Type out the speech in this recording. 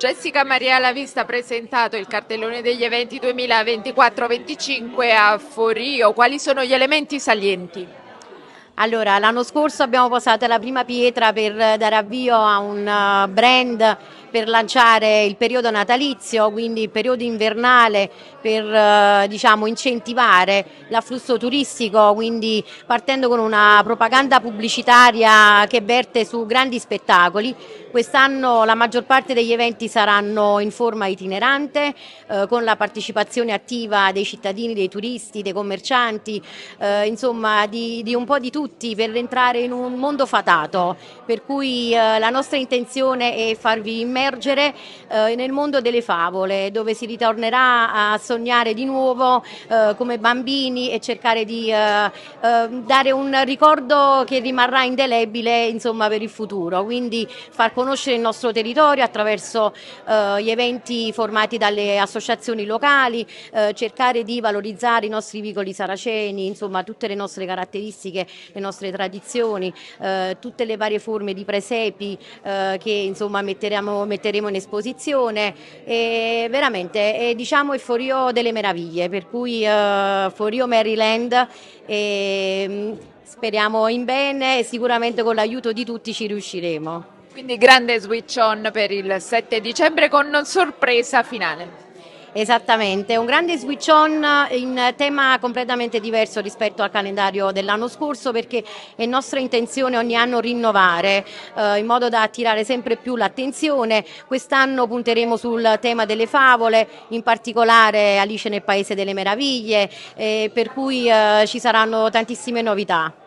Jessica Maria Lavista ha presentato il cartellone degli eventi 2024-25 a Forio. Quali sono gli elementi salienti? Allora, l'anno scorso abbiamo posato la prima pietra per dare avvio a un eh, brand per lanciare il periodo natalizio, quindi il periodo invernale per eh, diciamo, incentivare l'afflusso turistico, quindi partendo con una propaganda pubblicitaria che verte su grandi spettacoli. Quest'anno la maggior parte degli eventi saranno in forma itinerante, eh, con la partecipazione attiva dei cittadini, dei turisti, dei commercianti, eh, insomma di, di, un po' di tutti per entrare in un mondo fatato. Per cui eh, la nostra intenzione è farvi immergere emergere eh, nel mondo delle favole, dove si ritornerà a sognare di nuovo eh, come bambini e cercare di eh, eh dare un ricordo che rimarrà indelebile insomma, per il futuro. Quindi far conoscere il nostro territorio attraverso eh, gli eventi formati dalle associazioni locali, eh, cercare di valorizzare i nostri vicoli saraceni, insomma tutte le nostre caratteristiche, le nostre tradizioni, tutte le varie forme di presepi che insomma metteremo metteremo in esposizione e veramente è, diciamo il Forio delle meraviglie, per cui eh, Forio Maryland e, mm, speriamo in bene e sicuramente con l'aiuto di tutti ci riusciremo. Quindi grande switch on per il 7 dicembre con sorpresa finale. Esattamente, un grande switch on in tema completamente diverso rispetto al calendario dell'anno scorso perché è nostra intenzione ogni anno rinnovare eh, in modo da attirare sempre più l'attenzione. Quest'anno punteremo sul tema delle favole, in particolare Alice nel Paese delle Meraviglie, eh, per cui eh, ci saranno tantissime novità.